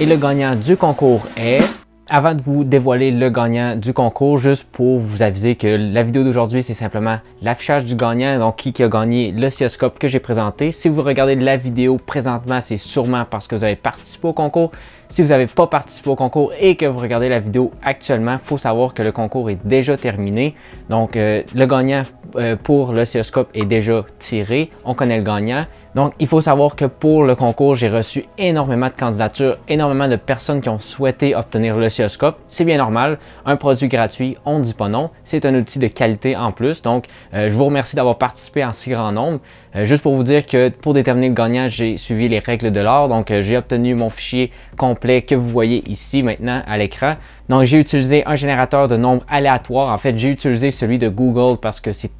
Et le gagnant du concours est... Avant de vous dévoiler le gagnant du concours, juste pour vous aviser que la vidéo d'aujourd'hui, c'est simplement l'affichage du gagnant, donc qui, a gagné l'oscilloscope que j'ai présenté. Si vous regardez la vidéo présentement, c'est sûrement parce que vous avez participé au concours. Si vous n'avez pas participé au concours et que vous regardez la vidéo actuellement, il faut savoir que le concours est déjà terminé. Donc, euh, le gagnant euh, pour le est déjà tiré. On connaît le gagnant. Donc, il faut savoir que pour le concours, j'ai reçu énormément de candidatures, énormément de personnes qui ont souhaité obtenir l'oscilloscope. C'est bien normal. Un produit gratuit, on ne dit pas non. C'est un outil de qualité en plus. Donc, euh, je vous remercie d'avoir participé en si grand nombre. Euh, juste pour vous dire que pour déterminer le gagnant, j'ai suivi les règles de l'art. Donc, j'ai obtenu mon fichier complet que vous voyez ici maintenant à l'écran. Donc, j'ai utilisé un générateur de nombres aléatoires. En fait, j'ai utilisé celui de Google parce que c'est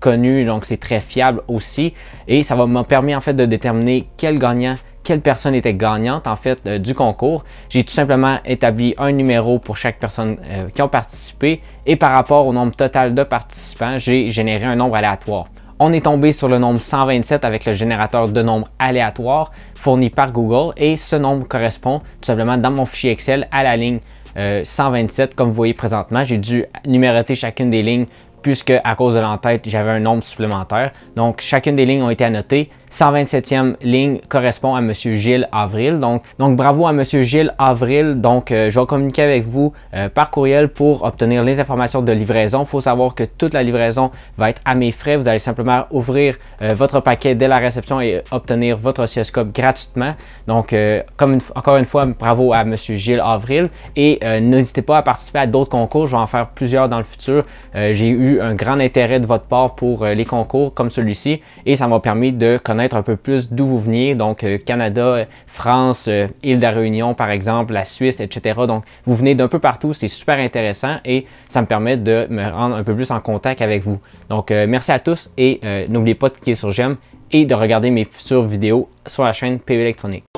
connu, donc c'est très fiable aussi. Et ça va me permettre en fait de déterminer quel gagnant quelle personne était gagnante en fait euh, du concours. J'ai tout simplement établi un numéro pour chaque personne euh, qui a participé et par rapport au nombre total de participants, j'ai généré un nombre aléatoire. On est tombé sur le nombre 127 avec le générateur de nombres aléatoires fourni par Google et ce nombre correspond tout simplement dans mon fichier Excel à la ligne 127 euh, comme vous voyez présentement. J'ai dû numéroter chacune des lignes puisque à cause de l'entête, j'avais un nombre supplémentaire. Donc, chacune des lignes ont été annotées 127e ligne correspond à M. Gilles Avril. Donc, donc bravo à M. Gilles Avril. Donc, euh, je vais communiquer avec vous euh, par courriel pour obtenir les informations de livraison. Il faut savoir que toute la livraison va être à mes frais. Vous allez simplement ouvrir euh, votre paquet dès la réception et obtenir votre oscilloscope gratuitement. Donc, comme encore une fois, bravo à M. Gilles Avril. Et n'hésitez pas à participer à d'autres concours. Je vais en faire plusieurs dans le futur. J'ai eu un grand intérêt de votre part pour les concours comme celui-ci et ça m'a permis de connaître un peu plus d'où vous venez, donc euh, Canada, France, euh, île de la Réunion par exemple, la Suisse, etc. Donc vous venez d'un peu partout, c'est super intéressant et ça me permet de me rendre un peu plus en contact avec vous. Donc euh, merci à tous et n'oubliez pas de cliquer sur j'aime et de regarder mes futures vidéos sur la chaîne PV Électronique.